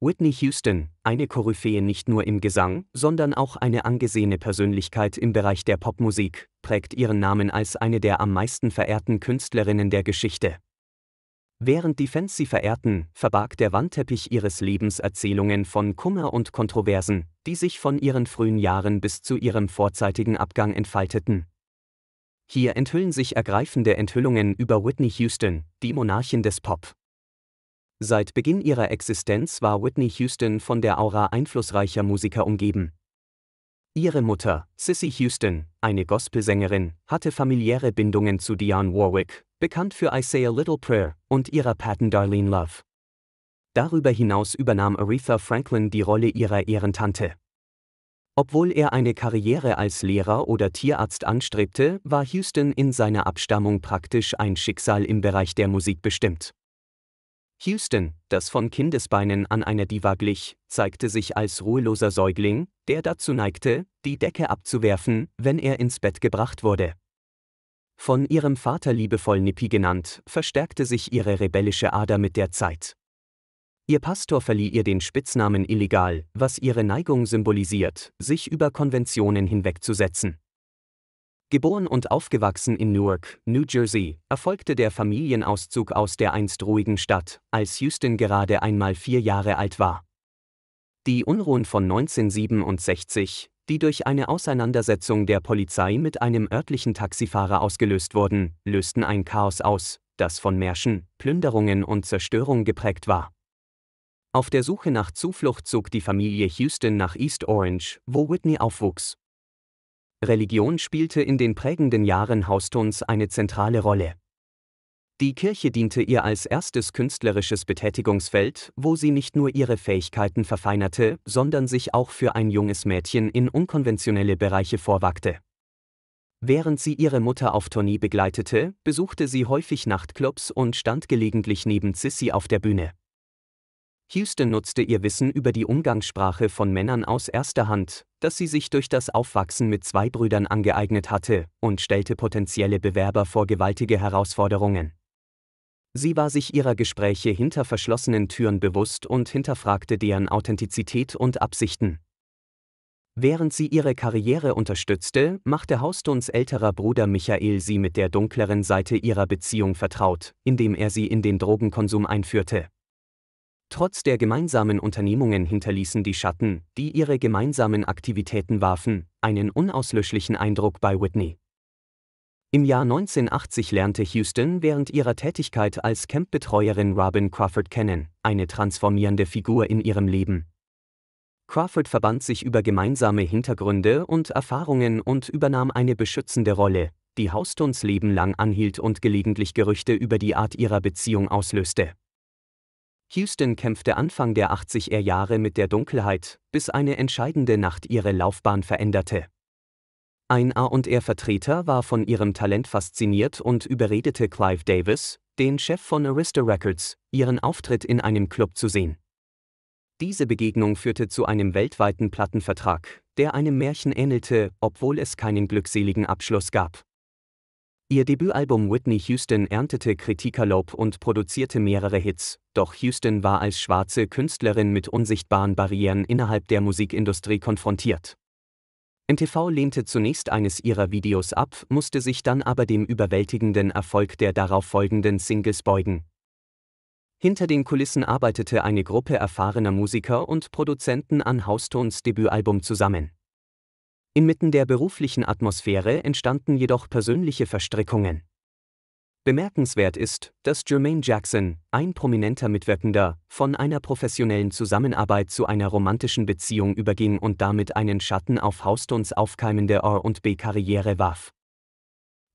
Whitney Houston, eine Koryphäe nicht nur im Gesang, sondern auch eine angesehene Persönlichkeit im Bereich der Popmusik, prägt ihren Namen als eine der am meisten verehrten Künstlerinnen der Geschichte. Während die Fans sie verehrten, verbarg der Wandteppich ihres Lebens Erzählungen von Kummer und Kontroversen, die sich von ihren frühen Jahren bis zu ihrem vorzeitigen Abgang entfalteten. Hier enthüllen sich ergreifende Enthüllungen über Whitney Houston, die Monarchin des Pop. Seit Beginn ihrer Existenz war Whitney Houston von der Aura einflussreicher Musiker umgeben. Ihre Mutter, Sissy Houston, eine Gospelsängerin, hatte familiäre Bindungen zu Dionne Warwick, bekannt für I Say a Little Prayer, und ihrer Paten Darlene Love. Darüber hinaus übernahm Aretha Franklin die Rolle ihrer Ehrentante. Obwohl er eine Karriere als Lehrer oder Tierarzt anstrebte, war Houston in seiner Abstammung praktisch ein Schicksal im Bereich der Musik bestimmt. Houston, das von Kindesbeinen an einer Diva glich, zeigte sich als ruheloser Säugling, der dazu neigte, die Decke abzuwerfen, wenn er ins Bett gebracht wurde. Von ihrem Vater liebevoll Nippy genannt, verstärkte sich ihre rebellische Ader mit der Zeit. Ihr Pastor verlieh ihr den Spitznamen illegal, was ihre Neigung symbolisiert, sich über Konventionen hinwegzusetzen. Geboren und aufgewachsen in Newark, New Jersey, erfolgte der Familienauszug aus der einst ruhigen Stadt, als Houston gerade einmal vier Jahre alt war. Die Unruhen von 1967, die durch eine Auseinandersetzung der Polizei mit einem örtlichen Taxifahrer ausgelöst wurden, lösten ein Chaos aus, das von Märschen, Plünderungen und Zerstörung geprägt war. Auf der Suche nach Zuflucht zog die Familie Houston nach East Orange, wo Whitney aufwuchs. Religion spielte in den prägenden Jahren Haustons eine zentrale Rolle. Die Kirche diente ihr als erstes künstlerisches Betätigungsfeld, wo sie nicht nur ihre Fähigkeiten verfeinerte, sondern sich auch für ein junges Mädchen in unkonventionelle Bereiche vorwagte. Während sie ihre Mutter auf Tournee begleitete, besuchte sie häufig Nachtclubs und stand gelegentlich neben Sissy auf der Bühne. Houston nutzte ihr Wissen über die Umgangssprache von Männern aus erster Hand, das sie sich durch das Aufwachsen mit zwei Brüdern angeeignet hatte, und stellte potenzielle Bewerber vor gewaltige Herausforderungen. Sie war sich ihrer Gespräche hinter verschlossenen Türen bewusst und hinterfragte deren Authentizität und Absichten. Während sie ihre Karriere unterstützte, machte Haustons älterer Bruder Michael sie mit der dunkleren Seite ihrer Beziehung vertraut, indem er sie in den Drogenkonsum einführte. Trotz der gemeinsamen Unternehmungen hinterließen die Schatten, die ihre gemeinsamen Aktivitäten warfen, einen unauslöschlichen Eindruck bei Whitney. Im Jahr 1980 lernte Houston während ihrer Tätigkeit als Campbetreuerin Robin Crawford kennen, eine transformierende Figur in ihrem Leben. Crawford verband sich über gemeinsame Hintergründe und Erfahrungen und übernahm eine beschützende Rolle, die Houstons Leben lang anhielt und gelegentlich Gerüchte über die Art ihrer Beziehung auslöste. Houston kämpfte Anfang der 80er Jahre mit der Dunkelheit, bis eine entscheidende Nacht ihre Laufbahn veränderte. Ein AR-Vertreter war von ihrem Talent fasziniert und überredete Clive Davis, den Chef von Arista Records, ihren Auftritt in einem Club zu sehen. Diese Begegnung führte zu einem weltweiten Plattenvertrag, der einem Märchen ähnelte, obwohl es keinen glückseligen Abschluss gab. Ihr Debütalbum Whitney Houston erntete Kritikerlob und produzierte mehrere Hits, doch Houston war als schwarze Künstlerin mit unsichtbaren Barrieren innerhalb der Musikindustrie konfrontiert. MTV lehnte zunächst eines ihrer Videos ab, musste sich dann aber dem überwältigenden Erfolg der darauffolgenden Singles beugen. Hinter den Kulissen arbeitete eine Gruppe erfahrener Musiker und Produzenten an Houstones Debütalbum zusammen. Inmitten der beruflichen Atmosphäre entstanden jedoch persönliche Verstrickungen. Bemerkenswert ist, dass Jermaine Jackson, ein prominenter Mitwirkender, von einer professionellen Zusammenarbeit zu einer romantischen Beziehung überging und damit einen Schatten auf Houstons aufkeimende R&B-Karriere warf.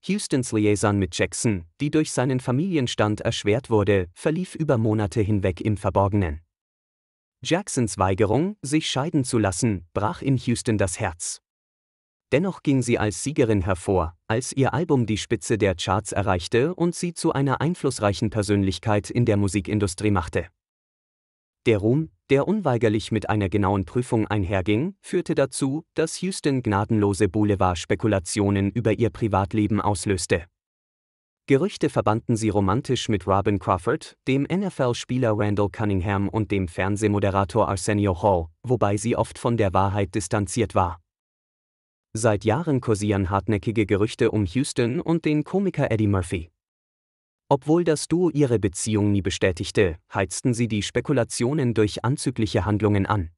Houstons Liaison mit Jackson, die durch seinen Familienstand erschwert wurde, verlief über Monate hinweg im Verborgenen. Jacksons Weigerung, sich scheiden zu lassen, brach in Houston das Herz. Dennoch ging sie als Siegerin hervor, als ihr Album die Spitze der Charts erreichte und sie zu einer einflussreichen Persönlichkeit in der Musikindustrie machte. Der Ruhm, der unweigerlich mit einer genauen Prüfung einherging, führte dazu, dass Houston gnadenlose Boulevard-Spekulationen über ihr Privatleben auslöste. Gerüchte verbanden sie romantisch mit Robin Crawford, dem NFL-Spieler Randall Cunningham und dem Fernsehmoderator Arsenio Hall, wobei sie oft von der Wahrheit distanziert war. Seit Jahren kursieren hartnäckige Gerüchte um Houston und den Komiker Eddie Murphy. Obwohl das Duo ihre Beziehung nie bestätigte, heizten sie die Spekulationen durch anzügliche Handlungen an.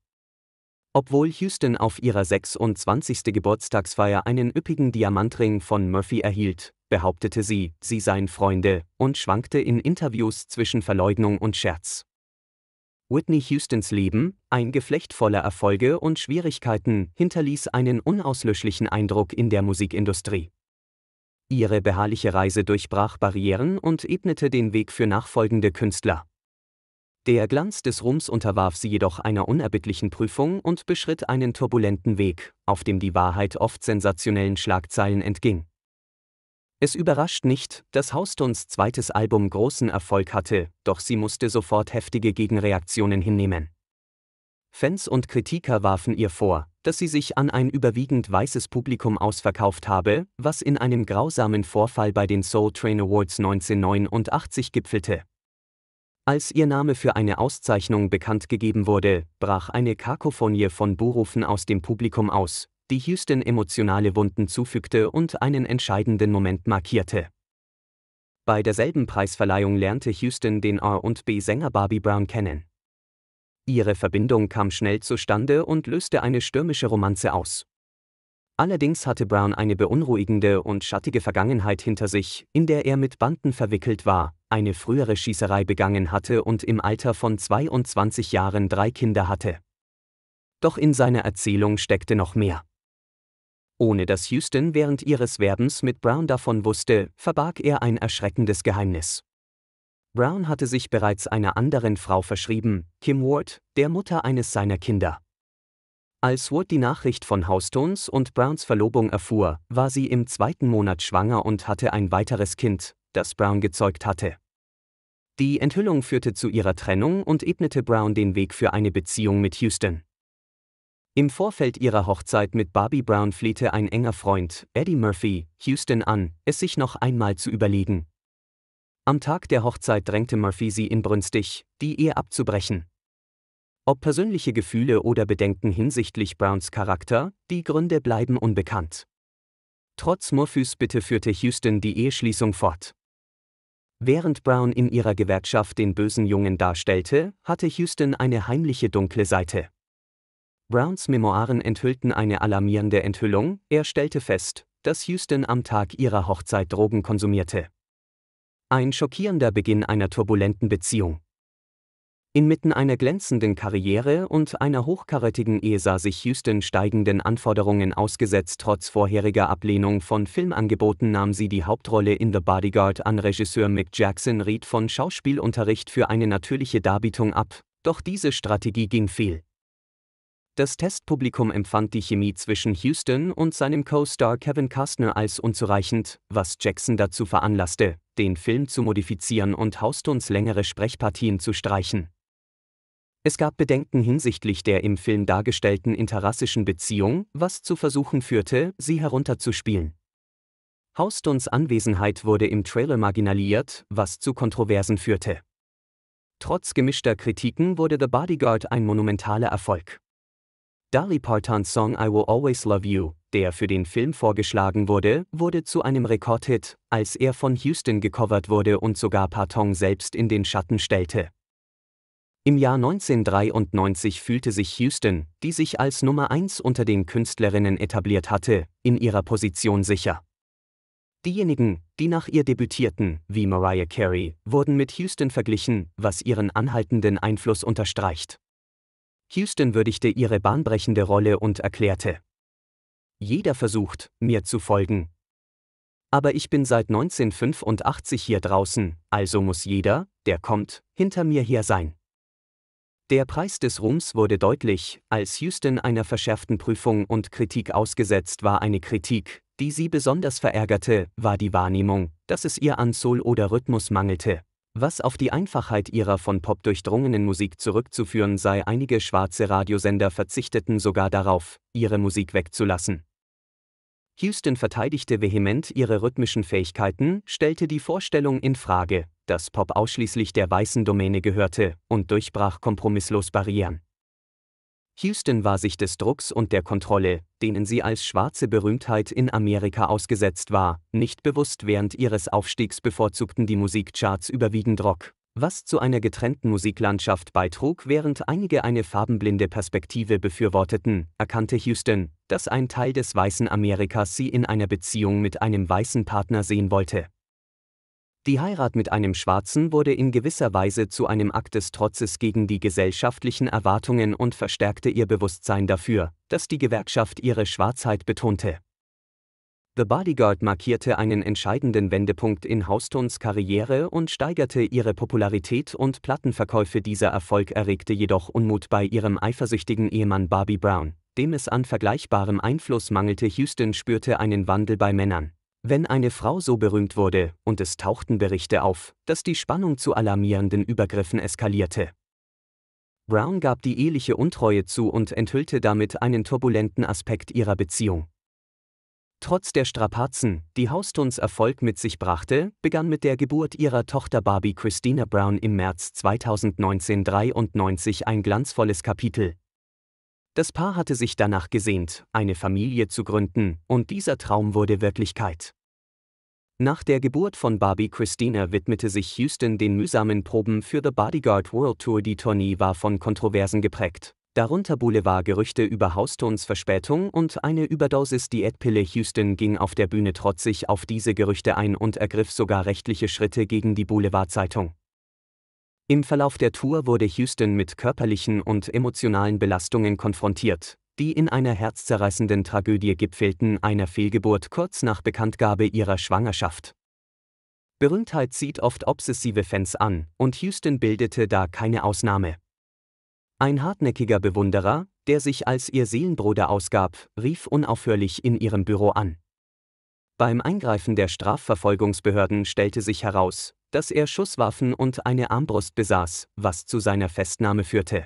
Obwohl Houston auf ihrer 26. Geburtstagsfeier einen üppigen Diamantring von Murphy erhielt, behauptete sie, sie seien Freunde und schwankte in Interviews zwischen Verleugnung und Scherz. Whitney Houstons Leben, ein Geflecht voller Erfolge und Schwierigkeiten, hinterließ einen unauslöschlichen Eindruck in der Musikindustrie. Ihre beharrliche Reise durchbrach Barrieren und ebnete den Weg für nachfolgende Künstler. Der Glanz des Ruhms unterwarf sie jedoch einer unerbittlichen Prüfung und beschritt einen turbulenten Weg, auf dem die Wahrheit oft sensationellen Schlagzeilen entging. Es überrascht nicht, dass Houstones zweites Album großen Erfolg hatte, doch sie musste sofort heftige Gegenreaktionen hinnehmen. Fans und Kritiker warfen ihr vor, dass sie sich an ein überwiegend weißes Publikum ausverkauft habe, was in einem grausamen Vorfall bei den Soul Train Awards 1989 gipfelte. Als ihr Name für eine Auszeichnung bekannt gegeben wurde, brach eine Kakophonie von Buhrufen aus dem Publikum aus, die Houston emotionale Wunden zufügte und einen entscheidenden Moment markierte. Bei derselben Preisverleihung lernte Houston den R&B-Sänger Barbie Brown kennen. Ihre Verbindung kam schnell zustande und löste eine stürmische Romanze aus. Allerdings hatte Brown eine beunruhigende und schattige Vergangenheit hinter sich, in der er mit Banden verwickelt war, eine frühere Schießerei begangen hatte und im Alter von 22 Jahren drei Kinder hatte. Doch in seiner Erzählung steckte noch mehr. Ohne dass Houston während ihres Werbens mit Brown davon wusste, verbarg er ein erschreckendes Geheimnis. Brown hatte sich bereits einer anderen Frau verschrieben, Kim Ward, der Mutter eines seiner Kinder. Als Ward die Nachricht von Haustones und Browns Verlobung erfuhr, war sie im zweiten Monat schwanger und hatte ein weiteres Kind, das Brown gezeugt hatte. Die Enthüllung führte zu ihrer Trennung und ebnete Brown den Weg für eine Beziehung mit Houston. Im Vorfeld ihrer Hochzeit mit Barbie Brown flehte ein enger Freund, Eddie Murphy, Houston an, es sich noch einmal zu überlegen. Am Tag der Hochzeit drängte Murphy sie inbrünstig, die Ehe abzubrechen. Ob persönliche Gefühle oder Bedenken hinsichtlich Browns Charakter, die Gründe bleiben unbekannt. Trotz Murphys Bitte führte Houston die Eheschließung fort. Während Brown in ihrer Gewerkschaft den bösen Jungen darstellte, hatte Houston eine heimliche dunkle Seite. Browns Memoiren enthüllten eine alarmierende Enthüllung, er stellte fest, dass Houston am Tag ihrer Hochzeit Drogen konsumierte. Ein schockierender Beginn einer turbulenten Beziehung. Inmitten einer glänzenden Karriere und einer hochkarätigen Ehe sah sich Houston steigenden Anforderungen ausgesetzt. Trotz vorheriger Ablehnung von Filmangeboten nahm sie die Hauptrolle in The Bodyguard an. Regisseur Mick Jackson Reed von Schauspielunterricht für eine natürliche Darbietung ab, doch diese Strategie ging fehl. Das Testpublikum empfand die Chemie zwischen Houston und seinem Co-Star Kevin Costner als unzureichend, was Jackson dazu veranlasste, den Film zu modifizieren und Houstons längere Sprechpartien zu streichen. Es gab Bedenken hinsichtlich der im Film dargestellten interrassischen Beziehung, was zu Versuchen führte, sie herunterzuspielen. Houstons Anwesenheit wurde im Trailer marginaliert, was zu Kontroversen führte. Trotz gemischter Kritiken wurde The Bodyguard ein monumentaler Erfolg. Dolly Partons Song I Will Always Love You, der für den Film vorgeschlagen wurde, wurde zu einem Rekordhit, als er von Houston gecovert wurde und sogar Parton selbst in den Schatten stellte. Im Jahr 1993 fühlte sich Houston, die sich als Nummer 1 unter den Künstlerinnen etabliert hatte, in ihrer Position sicher. Diejenigen, die nach ihr debütierten, wie Mariah Carey, wurden mit Houston verglichen, was ihren anhaltenden Einfluss unterstreicht. Houston würdigte ihre bahnbrechende Rolle und erklärte, jeder versucht, mir zu folgen. Aber ich bin seit 1985 hier draußen, also muss jeder, der kommt, hinter mir her sein. Der Preis des Ruhms wurde deutlich, als Houston einer verschärften Prüfung und Kritik ausgesetzt war. Eine Kritik, die sie besonders verärgerte, war die Wahrnehmung, dass es ihr an Soul oder Rhythmus mangelte. Was auf die Einfachheit ihrer von Pop durchdrungenen Musik zurückzuführen sei, einige schwarze Radiosender verzichteten sogar darauf, ihre Musik wegzulassen. Houston verteidigte vehement ihre rhythmischen Fähigkeiten, stellte die Vorstellung in Frage, dass Pop ausschließlich der weißen Domäne gehörte, und durchbrach kompromisslos Barrieren. Houston war sich des Drucks und der Kontrolle, denen sie als schwarze Berühmtheit in Amerika ausgesetzt war, nicht bewusst während ihres Aufstiegs bevorzugten die Musikcharts überwiegend Rock, was zu einer getrennten Musiklandschaft beitrug, während einige eine farbenblinde Perspektive befürworteten, erkannte Houston, dass ein Teil des weißen Amerikas sie in einer Beziehung mit einem weißen Partner sehen wollte. Die Heirat mit einem Schwarzen wurde in gewisser Weise zu einem Akt des Trotzes gegen die gesellschaftlichen Erwartungen und verstärkte ihr Bewusstsein dafür, dass die Gewerkschaft ihre Schwarzheit betonte. The Bodyguard markierte einen entscheidenden Wendepunkt in Houstones Karriere und steigerte ihre Popularität und Plattenverkäufe. Dieser Erfolg erregte jedoch Unmut bei ihrem eifersüchtigen Ehemann Barbie Brown, dem es an vergleichbarem Einfluss mangelte. Houston spürte einen Wandel bei Männern, wenn eine Frau so berühmt wurde, und es tauchten Berichte auf, dass die Spannung zu alarmierenden Übergriffen eskalierte. Brown gab die eheliche Untreue zu und enthüllte damit einen turbulenten Aspekt ihrer Beziehung. Trotz der Strapazen, die Haustons Erfolg mit sich brachte, begann mit der Geburt ihrer Tochter Barbie Christina Brown im März 2019 93 ein glanzvolles Kapitel, das Paar hatte sich danach gesehnt, eine Familie zu gründen, und dieser Traum wurde Wirklichkeit. Nach der Geburt von Barbie Christina widmete sich Houston den mühsamen Proben für The Bodyguard World Tour. Die Tournee war von Kontroversen geprägt, darunter Boulevardgerüchte über Haustons Verspätung und eine Überdosis Diätpille. Houston ging auf der Bühne trotzig auf diese Gerüchte ein und ergriff sogar rechtliche Schritte gegen die Boulevardzeitung. Im Verlauf der Tour wurde Houston mit körperlichen und emotionalen Belastungen konfrontiert, die in einer herzzerreißenden Tragödie gipfelten, einer Fehlgeburt kurz nach Bekanntgabe ihrer Schwangerschaft. Berühmtheit zieht oft obsessive Fans an, und Houston bildete da keine Ausnahme. Ein hartnäckiger Bewunderer, der sich als ihr Seelenbruder ausgab, rief unaufhörlich in ihrem Büro an. Beim Eingreifen der Strafverfolgungsbehörden stellte sich heraus, dass er Schusswaffen und eine Armbrust besaß, was zu seiner Festnahme führte.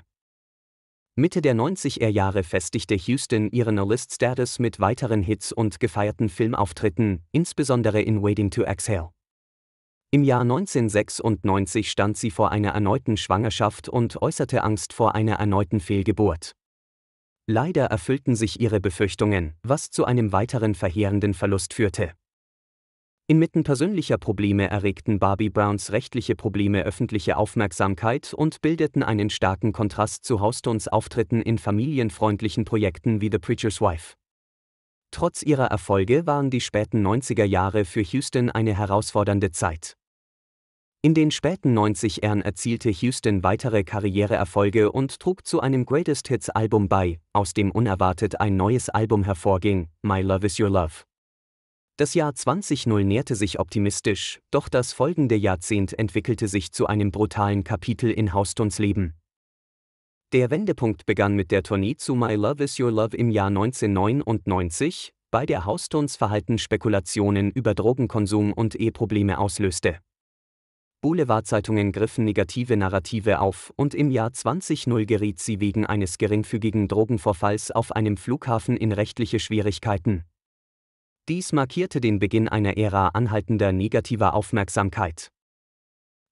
Mitte der 90er Jahre festigte Houston ihren A-List-Status mit weiteren Hits und gefeierten Filmauftritten, insbesondere in Waiting to Exhale. Im Jahr 1996 stand sie vor einer erneuten Schwangerschaft und äußerte Angst vor einer erneuten Fehlgeburt. Leider erfüllten sich ihre Befürchtungen, was zu einem weiteren verheerenden Verlust führte. Inmitten persönlicher Probleme erregten Barbie Browns rechtliche Probleme öffentliche Aufmerksamkeit und bildeten einen starken Kontrast zu Houstons Auftritten in familienfreundlichen Projekten wie The Preacher's Wife. Trotz ihrer Erfolge waren die späten 90er Jahre für Houston eine herausfordernde Zeit. In den späten 90 ern erzielte Houston weitere Karriereerfolge und trug zu einem Greatest Hits Album bei, aus dem unerwartet ein neues Album hervorging, My Love Is Your Love. Das Jahr 2000 näherte sich optimistisch, doch das folgende Jahrzehnt entwickelte sich zu einem brutalen Kapitel in Haustons Leben. Der Wendepunkt begann mit der Tournee zu My Love Is Your Love im Jahr 1999, bei der Haustons Verhalten Spekulationen über Drogenkonsum und Eheprobleme auslöste. Boulevardzeitungen griffen negative Narrative auf und im Jahr 2000 geriet sie wegen eines geringfügigen Drogenvorfalls auf einem Flughafen in rechtliche Schwierigkeiten. Dies markierte den Beginn einer Ära anhaltender negativer Aufmerksamkeit.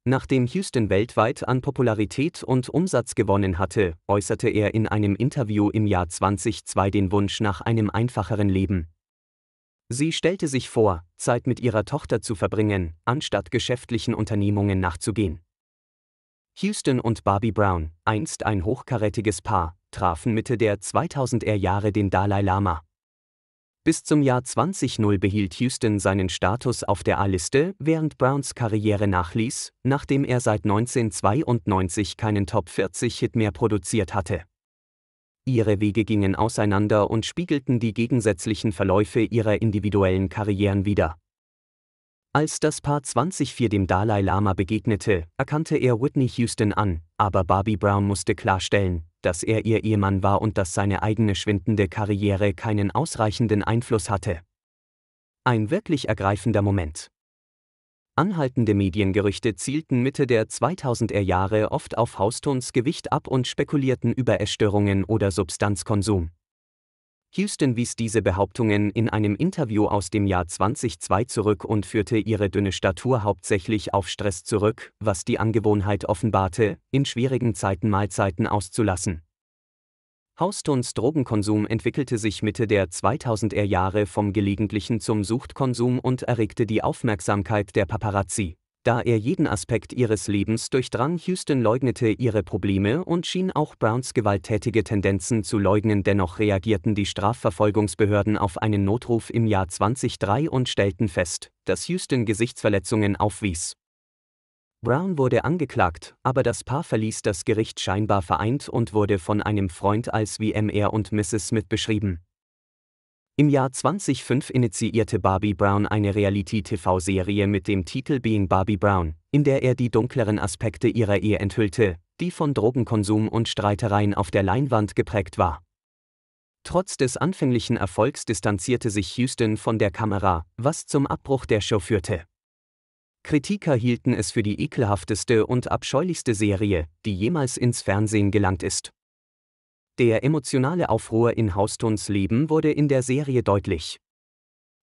Nachdem Houston weltweit an Popularität und Umsatz gewonnen hatte, äußerte er in einem Interview im Jahr 2002 den Wunsch nach einem einfacheren Leben. Sie stellte sich vor, Zeit mit ihrer Tochter zu verbringen, anstatt geschäftlichen Unternehmungen nachzugehen. Houston und Barbie Brown, einst ein hochkarätiges Paar, trafen Mitte der 2000er Jahre den Dalai Lama. Bis zum Jahr 2000 behielt Houston seinen Status auf der A-Liste, während Browns Karriere nachließ, nachdem er seit 1992 keinen Top-40-Hit mehr produziert hatte. Ihre Wege gingen auseinander und spiegelten die gegensätzlichen Verläufe ihrer individuellen Karrieren wider. Als das Paar 2004 dem Dalai Lama begegnete, erkannte er Whitney Houston an, aber Barbie Brown musste klarstellen, dass er ihr Ehemann war und dass seine eigene schwindende Karriere keinen ausreichenden Einfluss hatte. Ein wirklich ergreifender Moment. Anhaltende Mediengerüchte zielten Mitte der 2000er Jahre oft auf Haustons Gewicht ab und spekulierten über Erstörungen oder Substanzkonsum. Houston wies diese Behauptungen in einem Interview aus dem Jahr 2002 zurück und führte ihre dünne Statur hauptsächlich auf Stress zurück, was die Angewohnheit offenbarte, in schwierigen Zeiten Mahlzeiten auszulassen. Houstons Drogenkonsum entwickelte sich Mitte der 2000er Jahre vom gelegentlichen zum Suchtkonsum und erregte die Aufmerksamkeit der Paparazzi. Da er jeden Aspekt ihres Lebens durchdrang, Houston leugnete ihre Probleme und schien auch Browns gewalttätige Tendenzen zu leugnen. Dennoch reagierten die Strafverfolgungsbehörden auf einen Notruf im Jahr 2003 und stellten fest, dass Houston Gesichtsverletzungen aufwies. Brown wurde angeklagt, aber das Paar verließ das Gericht scheinbar vereint und wurde von einem Freund als wie Mr. und Mrs. Smith beschrieben. Im Jahr 2005 initiierte Barbie Brown eine Reality-TV-Serie mit dem Titel Being Barbie Brown, in der er die dunkleren Aspekte ihrer Ehe enthüllte, die von Drogenkonsum und Streitereien auf der Leinwand geprägt war. Trotz des anfänglichen Erfolgs distanzierte sich Houston von der Kamera, was zum Abbruch der Show führte. Kritiker hielten es für die ekelhafteste und abscheulichste Serie, die jemals ins Fernsehen gelangt ist. Der emotionale Aufruhr in Haustons Leben wurde in der Serie deutlich.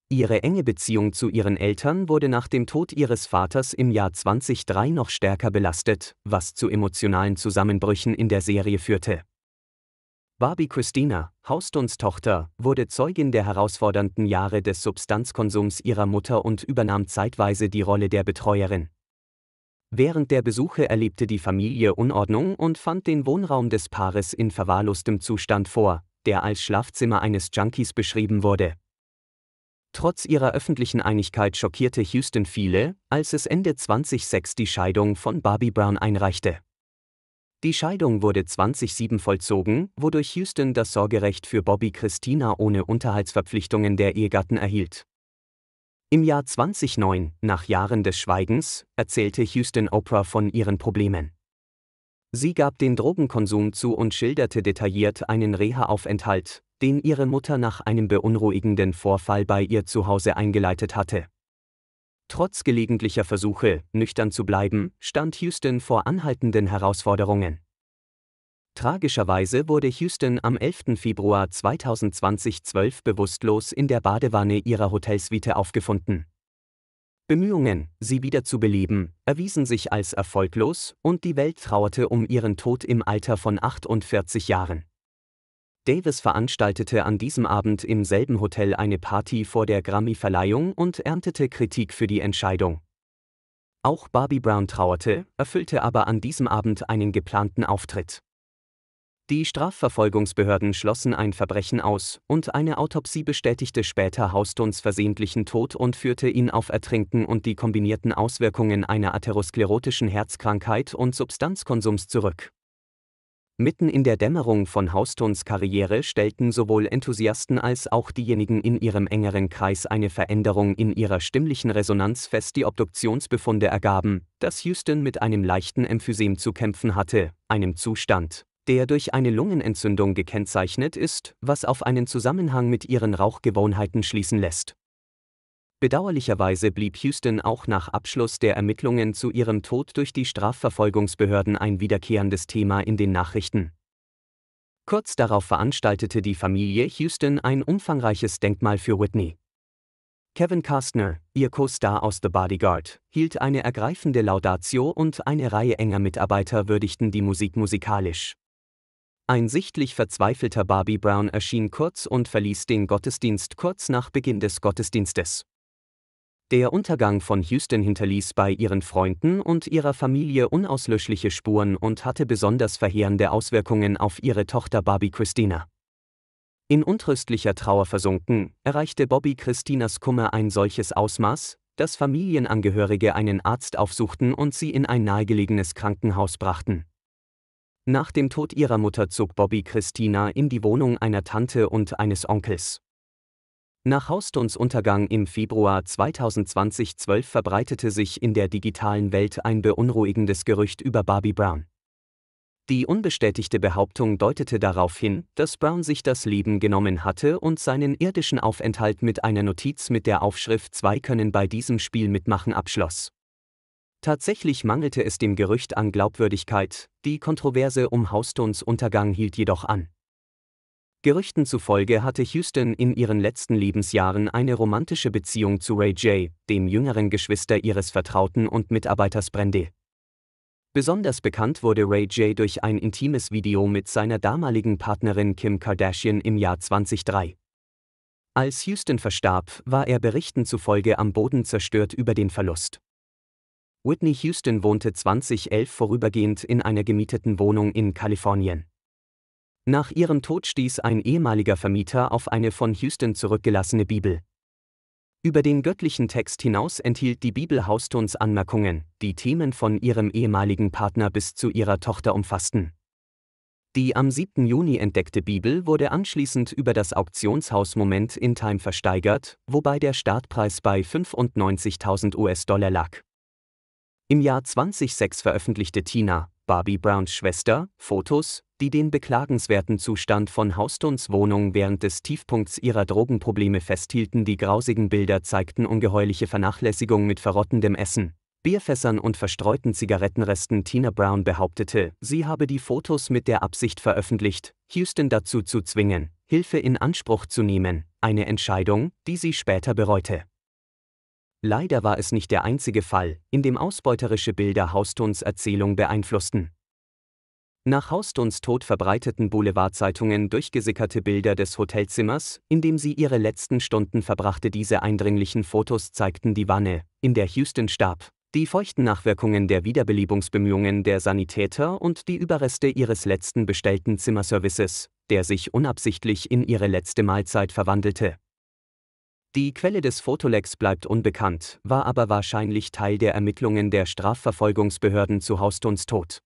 Ihre enge Beziehung zu ihren Eltern wurde nach dem Tod ihres Vaters im Jahr 2003 noch stärker belastet, was zu emotionalen Zusammenbrüchen in der Serie führte. Barbie Christina, Haustons Tochter, wurde Zeugin der herausfordernden Jahre des Substanzkonsums ihrer Mutter und übernahm zeitweise die Rolle der Betreuerin. Während der Besuche erlebte die Familie Unordnung und fand den Wohnraum des Paares in verwahrlostem Zustand vor, der als Schlafzimmer eines Junkies beschrieben wurde. Trotz ihrer öffentlichen Einigkeit schockierte Houston viele, als es Ende 2006 die Scheidung von Barbie Brown einreichte. Die Scheidung wurde 2007 vollzogen, wodurch Houston das Sorgerecht für Bobby Christina ohne Unterhaltsverpflichtungen der Ehegatten erhielt. Im Jahr 2009, nach Jahren des Schweigens, erzählte Houston Oprah von ihren Problemen. Sie gab den Drogenkonsum zu und schilderte detailliert einen Reha-Aufenthalt, den ihre Mutter nach einem beunruhigenden Vorfall bei ihr zu Hause eingeleitet hatte. Trotz gelegentlicher Versuche, nüchtern zu bleiben, stand Houston vor anhaltenden Herausforderungen. Tragischerweise wurde Houston am 11. Februar 2012 bewusstlos in der Badewanne ihrer Hotelsuite aufgefunden. Bemühungen, sie wiederzubeleben, erwiesen sich als erfolglos und die Welt trauerte um ihren Tod im Alter von 48 Jahren. Davis veranstaltete an diesem Abend im selben Hotel eine Party vor der Grammy-Verleihung und erntete Kritik für die Entscheidung. Auch Barbie Brown trauerte, erfüllte aber an diesem Abend einen geplanten Auftritt. Die Strafverfolgungsbehörden schlossen ein Verbrechen aus, und eine Autopsie bestätigte später Haustons versehentlichen Tod und führte ihn auf Ertrinken und die kombinierten Auswirkungen einer atherosklerotischen Herzkrankheit und Substanzkonsums zurück. Mitten in der Dämmerung von Haustons Karriere stellten sowohl Enthusiasten als auch diejenigen in ihrem engeren Kreis eine Veränderung in ihrer stimmlichen Resonanz fest. Die Obduktionsbefunde ergaben, dass Houston mit einem leichten Emphysem zu kämpfen hatte, einem Zustand, der durch eine Lungenentzündung gekennzeichnet ist, was auf einen Zusammenhang mit ihren Rauchgewohnheiten schließen lässt. Bedauerlicherweise blieb Houston auch nach Abschluss der Ermittlungen zu ihrem Tod durch die Strafverfolgungsbehörden ein wiederkehrendes Thema in den Nachrichten. Kurz darauf veranstaltete die Familie Houston ein umfangreiches Denkmal für Whitney. Kevin Kastner, ihr Co-Star aus The Bodyguard, hielt eine ergreifende Laudatio und eine Reihe enger Mitarbeiter würdigten die Musik musikalisch. Ein sichtlich verzweifelter Barbie Brown erschien kurz und verließ den Gottesdienst kurz nach Beginn des Gottesdienstes. Der Untergang von Houston hinterließ bei ihren Freunden und ihrer Familie unauslöschliche Spuren und hatte besonders verheerende Auswirkungen auf ihre Tochter Barbie Christina. In untröstlicher Trauer versunken, erreichte Bobby Christinas Kummer ein solches Ausmaß, dass Familienangehörige einen Arzt aufsuchten und sie in ein nahegelegenes Krankenhaus brachten. Nach dem Tod ihrer Mutter zog Bobby Christina in die Wohnung einer Tante und eines Onkels. Nach Haustons Untergang im Februar 2012 verbreitete sich in der digitalen Welt ein beunruhigendes Gerücht über Barbie Brown. Die unbestätigte Behauptung deutete darauf hin, dass Brown sich das Leben genommen hatte und seinen irdischen Aufenthalt mit einer Notiz mit der Aufschrift 2 können bei diesem Spiel mitmachen abschloss. Tatsächlich mangelte es dem Gerücht an Glaubwürdigkeit, die Kontroverse um Houstons Untergang hielt jedoch an. Gerüchten zufolge hatte Houston in ihren letzten Lebensjahren eine romantische Beziehung zu Ray J., dem jüngeren Geschwister ihres Vertrauten und Mitarbeiters Brende. Besonders bekannt wurde Ray J durch ein intimes Video mit seiner damaligen Partnerin Kim Kardashian im Jahr 2003. Als Houston verstarb, war er Berichten zufolge am Boden zerstört über den Verlust. Whitney Houston wohnte 2011 vorübergehend in einer gemieteten Wohnung in Kalifornien. Nach ihrem Tod stieß ein ehemaliger Vermieter auf eine von Houston zurückgelassene Bibel. Über den göttlichen Text hinaus enthielt die Bibel Haustons Anmerkungen, die Themen von ihrem ehemaligen Partner bis zu ihrer Tochter umfassten. Die am 7. Juni entdeckte Bibel wurde anschließend über das Auktionshaus Moment in Time versteigert, wobei der Startpreis bei 95.000 US-Dollar lag. Im Jahr 2006 veröffentlichte Tina, Barbie Browns Schwester, Fotos, die den beklagenswerten Zustand von Houstones Wohnung während des Tiefpunkts ihrer Drogenprobleme festhielten. Die grausigen Bilder zeigten ungeheuerliche Vernachlässigung mit verrottendem Essen, Bierfässern und verstreuten Zigarettenresten. Tina Brown behauptete, sie habe die Fotos mit der Absicht veröffentlicht, Houston dazu zu zwingen, Hilfe in Anspruch zu nehmen, eine Entscheidung, die sie später bereute. Leider war es nicht der einzige Fall, in dem ausbeuterische Bilder Haustons Erzählung beeinflussten. Nach Haustons Tod verbreiteten Boulevardzeitungen durchgesickerte Bilder des Hotelzimmers, in dem sie ihre letzten Stunden verbrachte. Diese eindringlichen Fotos zeigten die Wanne, in der Houston starb, die feuchten Nachwirkungen der Wiederbelebungsbemühungen der Sanitäter und die Überreste ihres letzten bestellten Zimmerservices, der sich unabsichtlich in ihre letzte Mahlzeit verwandelte. Die Quelle des Fotolex bleibt unbekannt, war aber wahrscheinlich Teil der Ermittlungen der Strafverfolgungsbehörden zu Haustuns Tod.